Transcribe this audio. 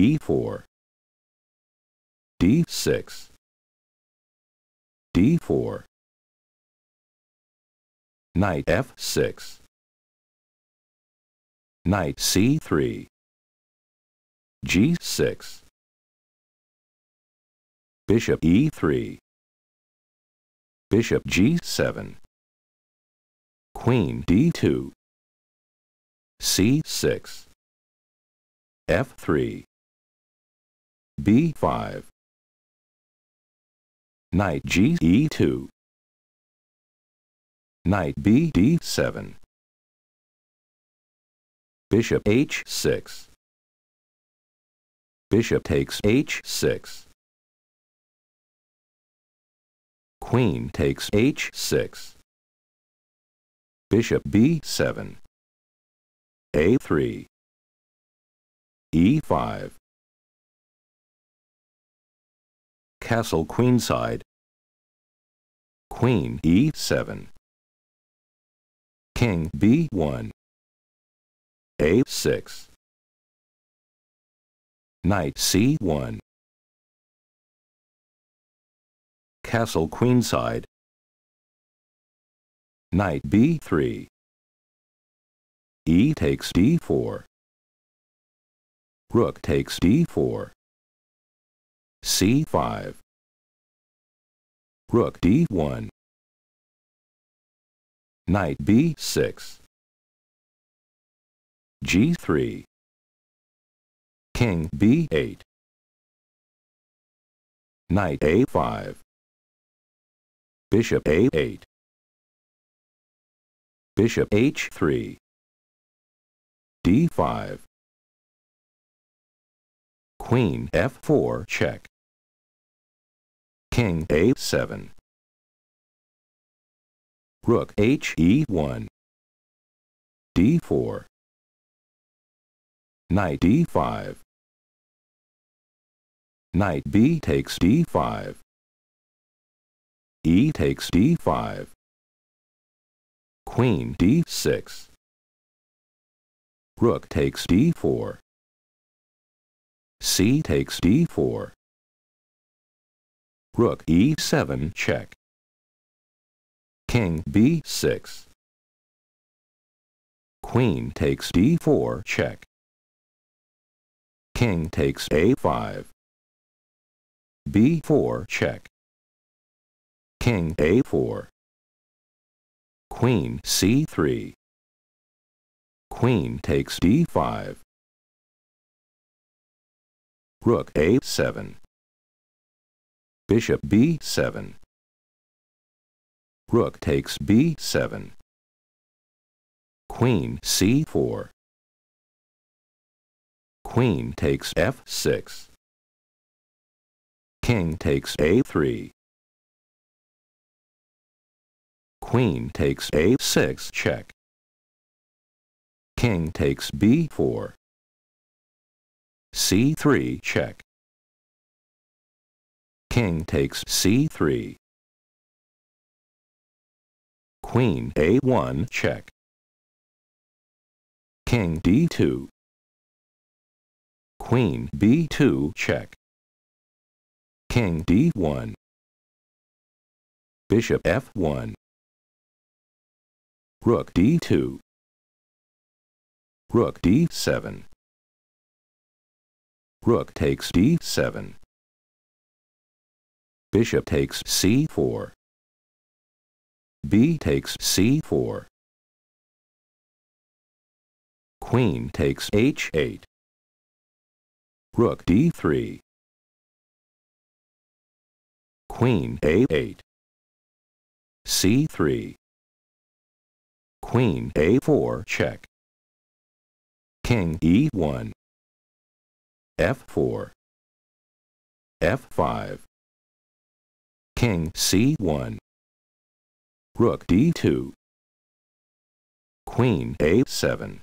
D4 D6 D4 Knight F6 Knight C3 G6 Bishop E3 Bishop G7 Queen D2 C6 F3 B5 Knight G E2 Knight B D7 Bishop H6 Bishop takes H6 Queen takes H6 Bishop B7 A3 E5 castle queenside, queen e7, king b1, a6, knight c1, castle queenside, knight b3, e takes d4, rook takes d4, c5, Rook d1. Knight b6. g3. King b8. Knight a5. Bishop a8. Bishop h3. d5. Queen f4 check. King a7. Rook h e1. d4. Knight d5. Knight b takes d5. e takes d5. Queen d6. Rook takes d4. c takes d4. Rook e7 check. King b6. Queen takes d4 check. King takes a5. b4 check. King a4. Queen c3. Queen takes d5. Rook a7. Bishop b7. Rook takes b7. Queen c4. Queen takes f6. King takes a3. Queen takes a6 check. King takes b4. c3 check. King takes c3. Queen a1 check. King d2. Queen b2 check. King d1. Bishop f1. Rook d2. Rook d7. Rook takes d7. Bishop takes c4. B takes c4. Queen takes h8. Rook d3. Queen a8. c3. Queen a4 check. King e1. f4. f5. King c1. Rook d2. Queen a7.